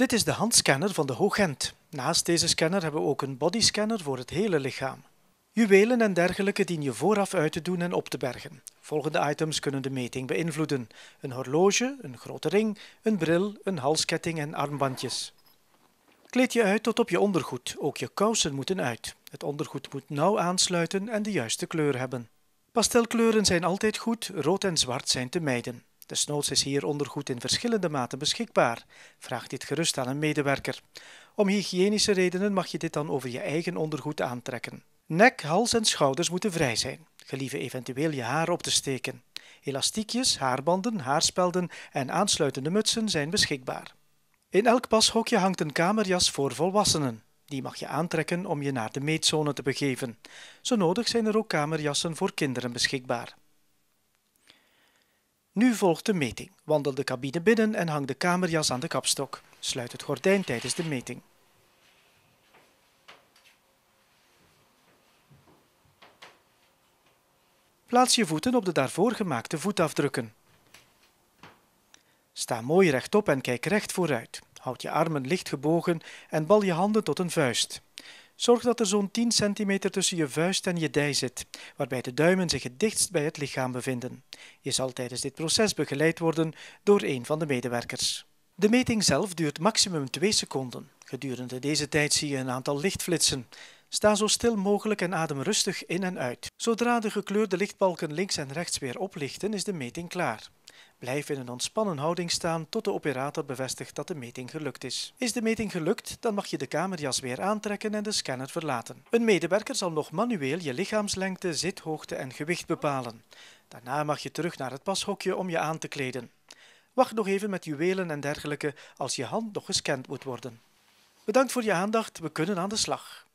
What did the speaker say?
Dit is de handscanner van de Hoogent. Naast deze scanner hebben we ook een bodyscanner voor het hele lichaam. Juwelen en dergelijke dien je vooraf uit te doen en op te bergen. Volgende items kunnen de meting beïnvloeden. Een horloge, een grote ring, een bril, een halsketting en armbandjes. Kleed je uit tot op je ondergoed. Ook je kousen moeten uit. Het ondergoed moet nauw aansluiten en de juiste kleur hebben. Pastelkleuren zijn altijd goed, rood en zwart zijn te mijden. Desnoods is hier ondergoed in verschillende maten beschikbaar. Vraag dit gerust aan een medewerker. Om hygiënische redenen mag je dit dan over je eigen ondergoed aantrekken. Nek, hals en schouders moeten vrij zijn. Gelieve eventueel je haar op te steken. Elastiekjes, haarbanden, haarspelden en aansluitende mutsen zijn beschikbaar. In elk pashokje hangt een kamerjas voor volwassenen. Die mag je aantrekken om je naar de meetzone te begeven. Zo nodig zijn er ook kamerjassen voor kinderen beschikbaar. Nu volgt de meting. Wandel de cabine binnen en hang de kamerjas aan de kapstok. Sluit het gordijn tijdens de meting. Plaats je voeten op de daarvoor gemaakte voetafdrukken. Sta mooi rechtop en kijk recht vooruit. Houd je armen licht gebogen en bal je handen tot een vuist. Zorg dat er zo'n 10 centimeter tussen je vuist en je dij zit, waarbij de duimen zich het dichtst bij het lichaam bevinden. Je zal tijdens dit proces begeleid worden door een van de medewerkers. De meting zelf duurt maximum 2 seconden. Gedurende deze tijd zie je een aantal lichtflitsen. Sta zo stil mogelijk en adem rustig in en uit. Zodra de gekleurde lichtbalken links en rechts weer oplichten, is de meting klaar. Blijf in een ontspannen houding staan tot de operator bevestigt dat de meting gelukt is. Is de meting gelukt, dan mag je de kamerjas weer aantrekken en de scanner verlaten. Een medewerker zal nog manueel je lichaamslengte, zithoogte en gewicht bepalen. Daarna mag je terug naar het pashokje om je aan te kleden. Wacht nog even met juwelen en dergelijke als je hand nog gescand moet worden. Bedankt voor je aandacht, we kunnen aan de slag.